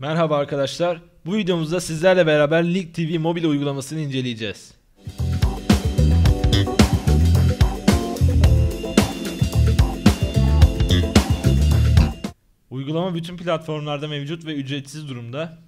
Merhaba arkadaşlar. Bu videomuzda sizlerle beraber Lig TV mobil uygulamasını inceleyeceğiz. Uygulama bütün platformlarda mevcut ve ücretsiz durumda.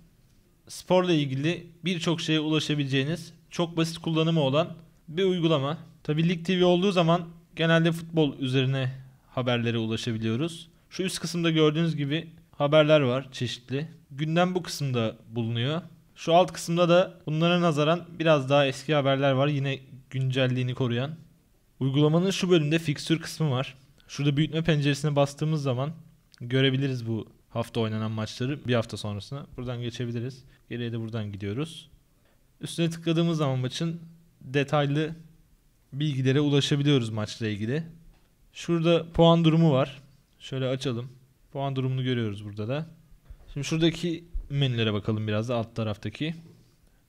Sporla ilgili birçok şeye ulaşabileceğiniz, çok basit kullanımı olan bir uygulama. Tabii Lig TV olduğu zaman genelde futbol üzerine haberlere ulaşabiliyoruz. Şu üst kısımda gördüğünüz gibi haberler var çeşitli. Gündem bu kısımda bulunuyor. Şu alt kısımda da bunlara nazaran biraz daha eski haberler var. Yine güncelliğini koruyan. Uygulamanın şu bölümde fixture kısmı var. Şurada büyütme penceresine bastığımız zaman görebiliriz bu hafta oynanan maçları bir hafta sonrasına. Buradan geçebiliriz. Geriye de buradan gidiyoruz. Üstüne tıkladığımız zaman maçın detaylı bilgilere ulaşabiliyoruz maçla ilgili. Şurada puan durumu var. Şöyle açalım. Puan durumunu görüyoruz burada da. Şimdi şuradaki menülere bakalım biraz da alt taraftaki.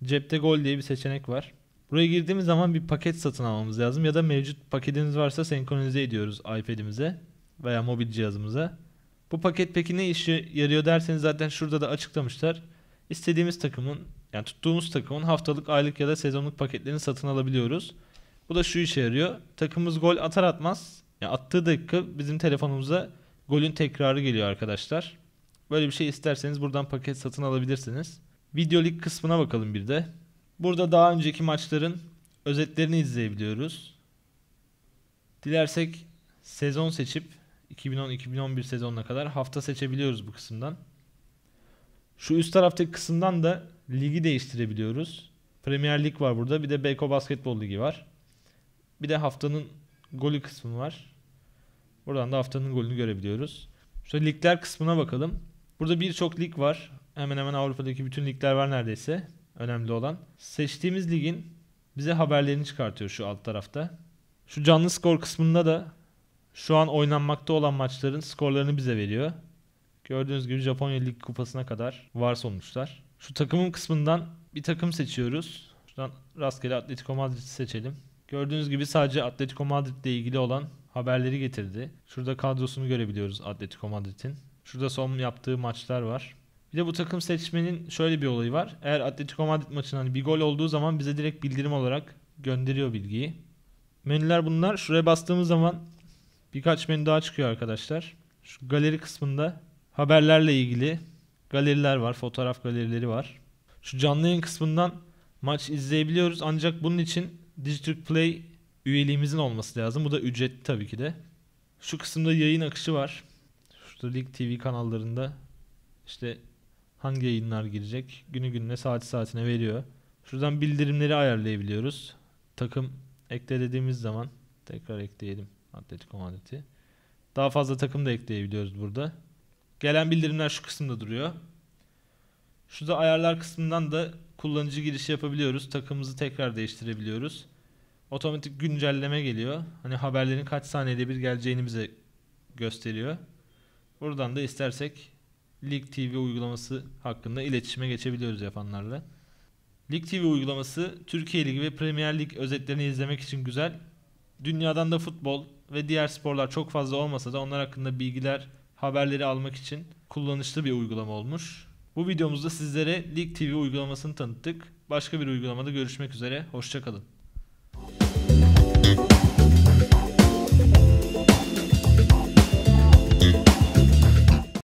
Cepte gol diye bir seçenek var. Buraya girdiğimiz zaman bir paket satın almamız lazım ya da mevcut paketimiz varsa senkronize ediyoruz iPad'imize veya mobil cihazımıza. Bu paket peki ne işe yarıyor derseniz zaten şurada da açıklamışlar. İstediğimiz takımın yani tuttuğumuz takımın haftalık, aylık ya da sezonluk paketlerini satın alabiliyoruz. Bu da şu işe yarıyor. Takımımız gol atar atmaz yani attığı dakika bizim telefonumuza Golün tekrarı geliyor arkadaşlar. Böyle bir şey isterseniz buradan paket satın alabilirsiniz. Video lig kısmına bakalım bir de. Burada daha önceki maçların özetlerini izleyebiliyoruz. Dilersek sezon seçip 2010-2011 sezonuna kadar hafta seçebiliyoruz bu kısımdan. Şu üst taraftaki kısımdan da ligi değiştirebiliyoruz. Premier Lig var burada. Bir de Beko Basketbol Ligi var. Bir de haftanın golü kısmı var. Buradan da haftanın golünü görebiliyoruz. Şöyle ligler kısmına bakalım. Burada birçok lig var. Hemen hemen Avrupa'daki bütün ligler var neredeyse. Önemli olan. Seçtiğimiz ligin bize haberlerini çıkartıyor şu alt tarafta. Şu canlı skor kısmında da şu an oynanmakta olan maçların skorlarını bize veriyor. Gördüğünüz gibi Japonya Lig Kupası'na kadar var sonuçlar. Şu takımın kısmından bir takım seçiyoruz. Şuradan rastgele Atletico Madrid'i seçelim. Gördüğünüz gibi sadece Atletico Madrid ile ilgili olan haberleri getirdi. Şurada kadrosunu görebiliyoruz Atletico Madrid'in. Şurada son yaptığı maçlar var. Bir de bu takım seçmenin şöyle bir olayı var. Eğer Atletico Madrid maçında hani bir gol olduğu zaman bize direkt bildirim olarak gönderiyor bilgiyi. Menüler bunlar. Şuraya bastığımız zaman birkaç menü daha çıkıyor arkadaşlar. Şu galeri kısmında haberlerle ilgili galeriler var. Fotoğraf galerileri var. Şu canlı yayın kısmından maç izleyebiliyoruz. Ancak bunun için Digiturk Play üyeliğimizin olması lazım. Bu da ücretli tabii ki de. Şu kısımda yayın akışı var. Şurada Lig TV kanallarında işte hangi yayınlar girecek günü gününe saati saatine veriyor. Şuradan bildirimleri ayarlayabiliyoruz. Takım ekle dediğimiz zaman tekrar ekleyelim Atletico Madrid'i. Daha fazla takım da ekleyebiliyoruz burada. Gelen bildirimler şu kısımda duruyor. Şurada ayarlar kısmından da kullanıcı girişi yapabiliyoruz. Takımımızı tekrar değiştirebiliyoruz otomatik güncelleme geliyor. Hani haberlerin kaç saniyede bir geleceğini bize gösteriyor. Buradan da istersek League TV uygulaması hakkında iletişime geçebiliyoruz yapanlarla. League TV uygulaması Türkiye Ligi ve Premier Lig özetlerini izlemek için güzel. Dünyadan da futbol ve diğer sporlar çok fazla olmasa da onlar hakkında bilgiler, haberleri almak için kullanışlı bir uygulama olmuş. Bu videomuzda sizlere League TV uygulamasını tanıttık. Başka bir uygulamada görüşmek üzere. Hoşçakalın.